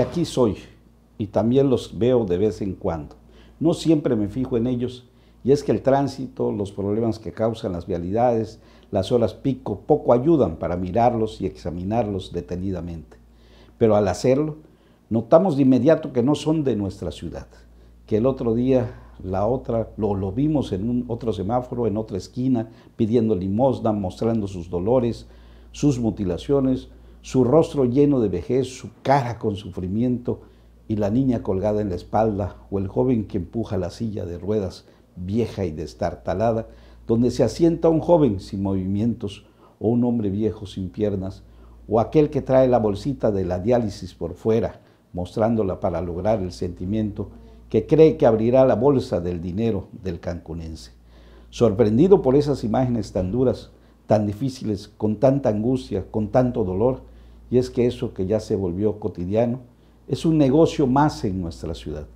aquí soy y también los veo de vez en cuando. No siempre me fijo en ellos y es que el tránsito, los problemas que causan las vialidades, las horas pico, poco ayudan para mirarlos y examinarlos detenidamente. Pero al hacerlo, notamos de inmediato que no son de nuestra ciudad, que el otro día la otra lo, vimos en otro semáforo, en otra esquina, pidiendo limosna, mostrando sus dolores, sus mutilaciones, su rostro lleno de vejez, su cara con sufrimiento y la niña colgada en la espalda o el joven que empuja la silla de ruedas vieja y destartalada, donde se asienta un joven sin movimientos o un hombre viejo sin piernas o aquel que trae la bolsita de la diálisis por fuera, mostrándola para lograr el sentimiento que cree que abrirá la bolsa del dinero del cancunense. Sorprendido por esas imágenes tan duras, tan difíciles, con tanta angustia, con tanto dolor, y es que eso que ya se volvió cotidiano es un negocio más en nuestra ciudad.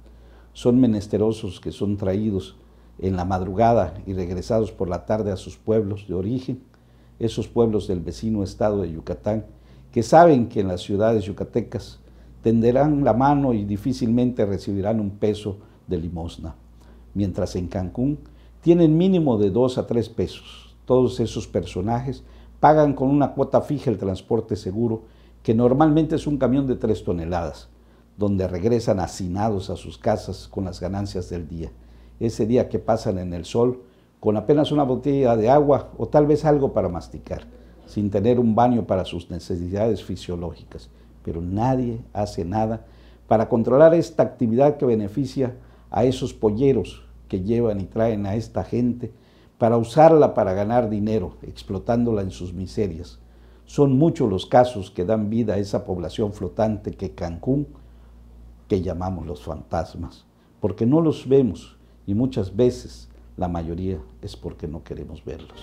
Son menesterosos que son traídos en la madrugada y regresados por la tarde a sus pueblos de origen, esos pueblos del vecino estado de Yucatán, que saben que en las ciudades yucatecas tenderán la mano y difícilmente recibirán un peso de limosna, mientras en Cancún tienen mínimo de dos a tres pesos, todos esos personajes pagan con una cuota fija el transporte seguro, que normalmente es un camión de tres toneladas, donde regresan hacinados a sus casas con las ganancias del día. Ese día que pasan en el sol, con apenas una botella de agua o tal vez algo para masticar, sin tener un baño para sus necesidades fisiológicas. Pero nadie hace nada para controlar esta actividad que beneficia a esos polleros que llevan y traen a esta gente para usarla para ganar dinero, explotándola en sus miserias. Son muchos los casos que dan vida a esa población flotante que Cancún, que llamamos los fantasmas, porque no los vemos y muchas veces, la mayoría, es porque no queremos verlos.